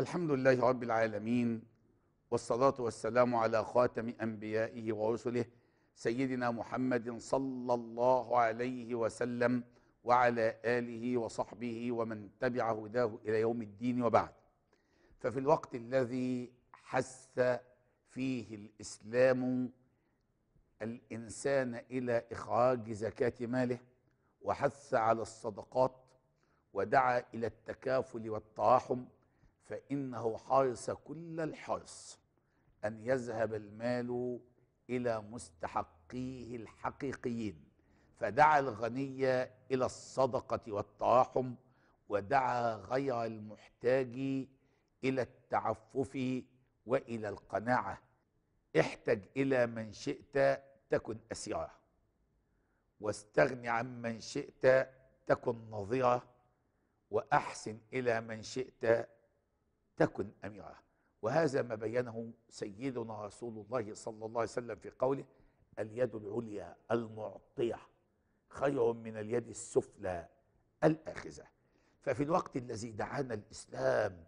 الحمد لله رب العالمين والصلاة والسلام على خاتم أنبيائه ورسله سيدنا محمد صلى الله عليه وسلم وعلى آله وصحبه ومن تبع هداه إلى يوم الدين وبعد ففي الوقت الذي حث فيه الإسلام الإنسان إلى إخراج زكاة ماله وحث على الصدقات ودعا إلى التكافل والتراحم فإنه حرص كل الحرص أن يذهب المال إلى مستحقيه الحقيقيين فدعا الغني إلى الصدقة والتراحم ودعا غير المحتاج إلى التعفف وإلى القناعة احتج إلى من شئت تكن أسيرة واستغن عن من شئت تكن نظيرة وأحسن إلى من شئت تكن اميره وهذا ما بينه سيدنا رسول الله صلى الله عليه وسلم في قوله اليد العليا المعطيه خير من اليد السفلى الاخذه ففي الوقت الذي دعانا الاسلام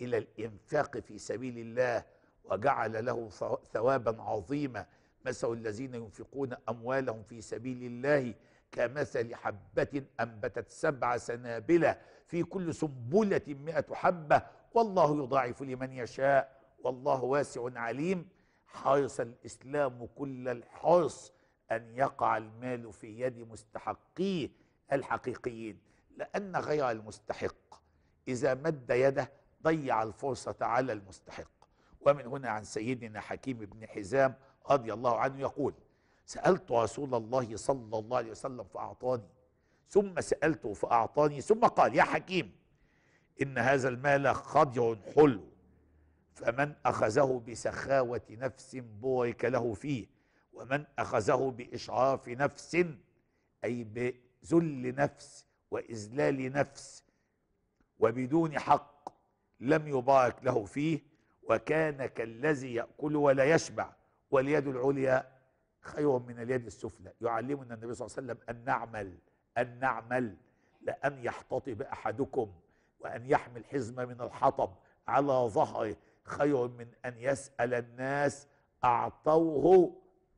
الى الانفاق في سبيل الله وجعل له ثوابا عظيما مثل الذين ينفقون اموالهم في سبيل الله كمثل حبة أنبتت سبع سنابل في كل سنبلة مئة حبة والله يضاعف لمن يشاء والله واسع عليم حرص الإسلام كل الحرص أن يقع المال في يد مستحقيه الحقيقيين لأن غير المستحق إذا مد يده ضيع الفرصة على المستحق ومن هنا عن سيدنا حكيم بن حزام رضي الله عنه يقول سألت رسول الله صلى الله عليه وسلم فأعطاني ثم سألته فأعطاني ثم قال يا حكيم إن هذا المال خضع حلو فمن أخذه بسخاوة نفس بورك له فيه ومن أخذه بإشعاف نفس أي بذل نفس وإذلال نفس وبدون حق لم يبارك له فيه وكان كالذي يأكل ولا يشبع واليد العليا خير من اليد السفلى يعلمنا النبي صلى الله عليه وسلم أن نعمل أن نعمل لأن يحتطب أحدكم وأن يحمل حزمة من الحطب على ظهره خير من أن يسأل الناس أعطوه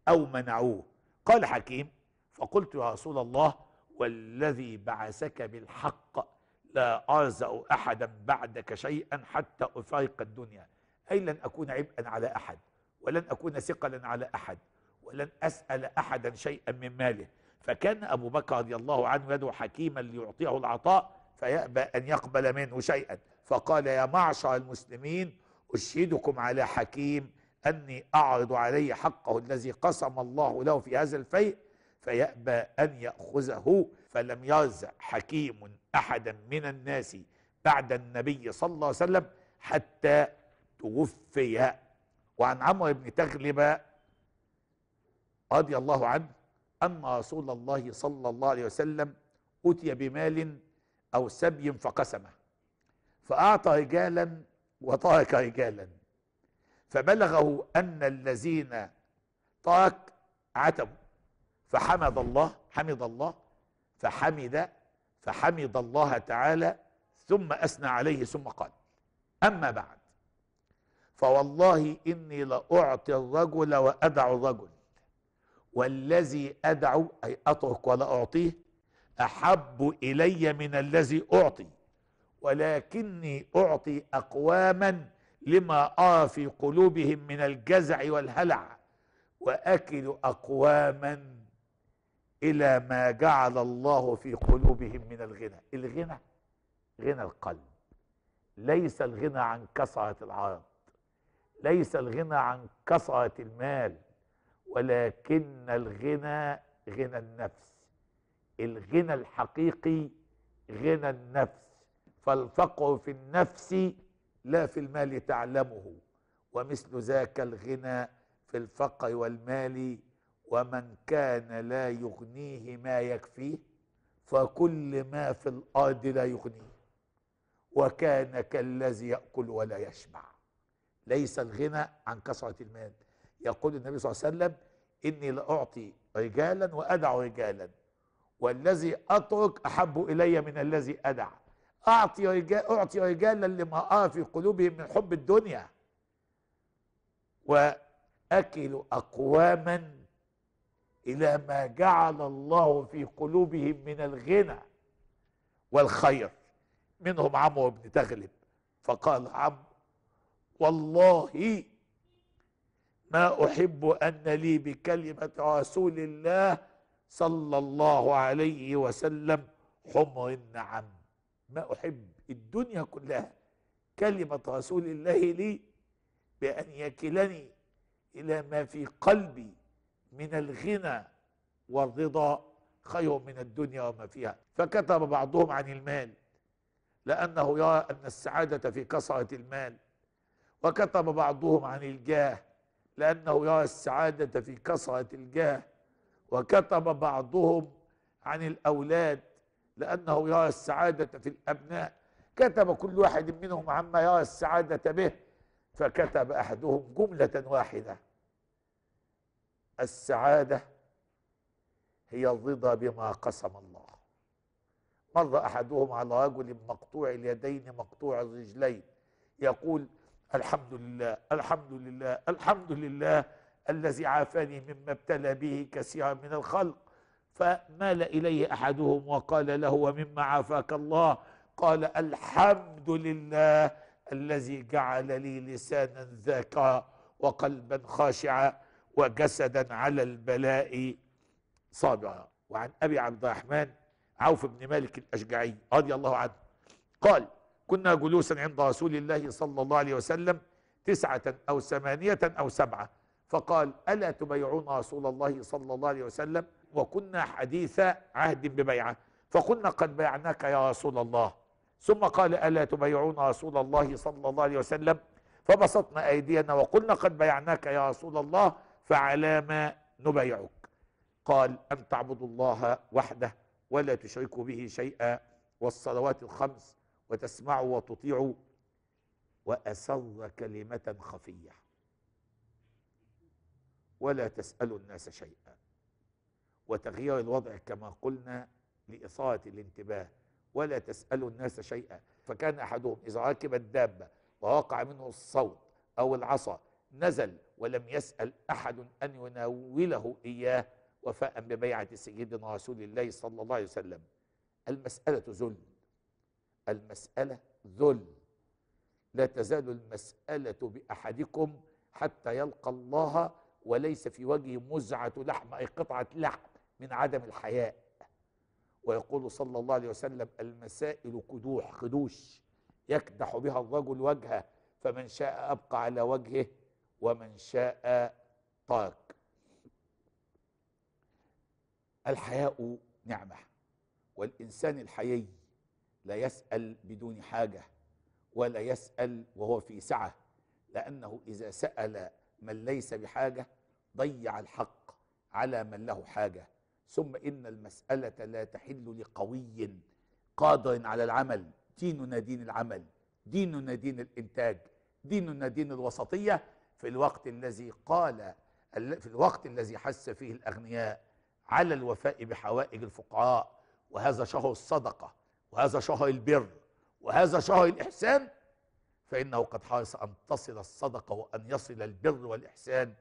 أو منعوه قال حكيم فقلت يا رسول الله والذي بعثك بالحق لا أرزأ أحدا بعدك شيئا حتى أفارق الدنيا أي لن أكون عبئا على أحد ولن أكون ثقلا على أحد ولن أسأل أحدا شيئا من ماله فكان أبو بكر رضي الله عنه يدعو حكيما ليعطيه العطاء فيأبى أن يقبل منه شيئا فقال يا معشر المسلمين أشهدكم على حكيم أني أعرض عليه حقه الذي قسم الله له في هذا الفيء فيأبى أن يأخذه فلم يرزع حكيم أحدا من الناس بعد النبي صلى الله عليه وسلم حتى توفي وعن عمرو بن تغلب رضي الله عنه أن رسول الله صلى الله عليه وسلم أتي بمال أو سبي فقسمه فأعطى هجالا وطاك هجالا فبلغه أن الذين طاك عتبوا فحمد الله حمد الله فحمد فحمد الله تعالى ثم أثنى عليه ثم قال أما بعد فوالله إني لأعطي الرجل وأدع الرجل والذي أدعو أي أترك ولا أعطيه احب الي من الذي اعطي ولكني اعطي اقواما لما ارى آه في قلوبهم من الجزع والهلع واكل اقواما الى ما جعل الله في قلوبهم من الغنى الغنى غنى القلب ليس الغنى عن كثره العرض ليس الغنى عن كثره المال ولكن الغنى غنى النفس الغنى الحقيقي غنى النفس فالفقه في النفس لا في المال تعلمه ومثل ذاك الغنى في الفقر والمال ومن كان لا يغنيه ما يكفيه فكل ما في الارض لا يغنيه وكان كالذي ياكل ولا يشبع ليس الغنى عن كثره المال يقول النبي صلى الله عليه وسلم اني لاعطي رجالا وادع رجالا والذي أترك أحب إلي من الذي أدع أعطي رجال أعطي رجالا لما أرى في قلوبهم من حب الدنيا وأكل أقواما إلى ما جعل الله في قلوبهم من الغنى والخير منهم عمرو بن تغلب فقال عمرو والله ما أحب أن لي بكلمة رسول الله صلى الله عليه وسلم حمر النعم ما أحب الدنيا كلها كلمة رسول الله لي بأن يكلني إلى ما في قلبي من الغنى والرضا خير من الدنيا وما فيها فكتب بعضهم عن المال لأنه يرى أن السعادة في كثرة المال وكتب بعضهم عن الجاه لأنه يرى السعادة في كثرة الجاه وكتب بعضهم عن الأولاد لأنه يرى السعادة في الأبناء كتب كل واحد منهم عما يرى السعادة به فكتب أحدهم جملة واحدة السعادة هي الرضا بما قسم الله مر أحدهم على رجل مقطوع اليدين مقطوع الرجلين يقول الحمد لله الحمد لله الحمد لله الذي عافاني مما ابتلى به كثيرا من الخلق فمال إليه أحدهم وقال له ومما عافاك الله قال الحمد لله الذي جعل لي لسانا ذاكرا وقلبا خاشعا وجسدا على البلاء صابرا وعن أبي عبد الرحمن عوف بن مالك الأشجعي رضي الله عنه قال كنا جلوسا عند رسول الله صلى الله عليه وسلم تسعة أو ثمانية أو سبعة فقال ألا تبيعون رسول الله صلى الله عليه وسلم وكنا حديث عهد ببيعة فقلنا قد بيعناك يا رسول الله ثم قال ألا تبيعون رسول الله صلى الله عليه وسلم فبسطنا أيدينا وقلنا قد بيعناك يا رسول الله فعلى ما نبيعك قال أن تعبدوا الله وحده ولا تشركوا به شيئا والصلوات الخمس وتسمعوا وتطيعوا وأسر كلمة خفية ولا تسألوا الناس شيئا وتغيير الوضع كما قلنا لإثارة الانتباه ولا تسألوا الناس شيئا فكان أحدهم إذا ركب الدابة ووقع منه الصوت أو العصا نزل ولم يسأل أحد أن يناوله إياه وفاء ببيعة سيدنا رسول الله صلى الله عليه وسلم المسألة ذل المسألة ذل لا تزال المسألة بأحدكم حتى يلقى الله وليس في وجهه مزعة لحم أي قطعة لحم من عدم الحياء ويقول صلى الله عليه وسلم المسائل كدوح خدوش يكدح بها الرجل وجهه فمن شاء أبقى على وجهه ومن شاء طاك الحياء نعمة والإنسان الحيي لا يسأل بدون حاجة ولا يسأل وهو في سعة لأنه إذا سأل من ليس بحاجة ضيع الحق على من له حاجة ثم إن المسألة لا تحل لقوي قادر على العمل ديننا دين العمل ديننا دين الإنتاج ديننا دين الوسطية في الوقت الذي قال في الوقت الذي حث فيه الأغنياء على الوفاء بحوائج الفقراء وهذا شهر الصدقة وهذا شهر البر وهذا شهر الإحسان فإنه قد حرص أن تصل الصدقة وأن يصل البر والإحسان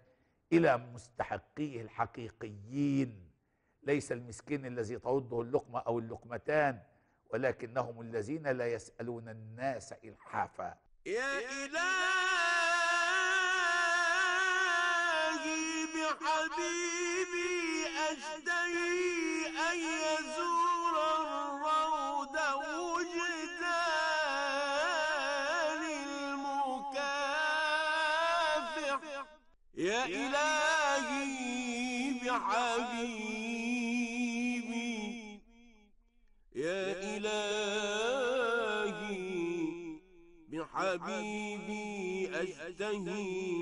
إلى مستحقيه الحقيقيين ليس المسكين الذي ترده اللقمة أو اللقمتان ولكنهم الذين لا يسألون الناس إلحافا يا إلهي بحبيبي أجدي أيها إلهي بحبيبي يا إلهي بحبيبي أشتهي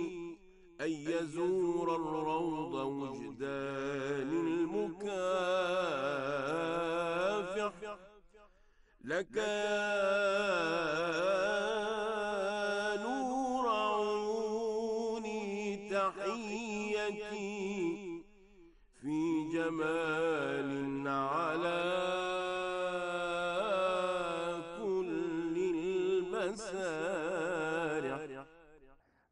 أن يزور الروض وجدان المكافح لك كمال على كل المسارع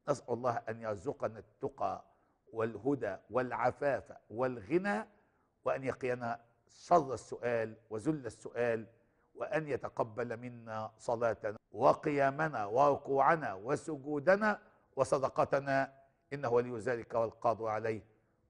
نسأل الله أن يرزقنا التقى والهدى والعفاف والغنى وأن يقينا شر السؤال وذل السؤال وأن يتقبل منا صلاتنا وقيامنا وركوعنا وسجودنا وصدقتنا إنه ولي ذلك والقاضي عليه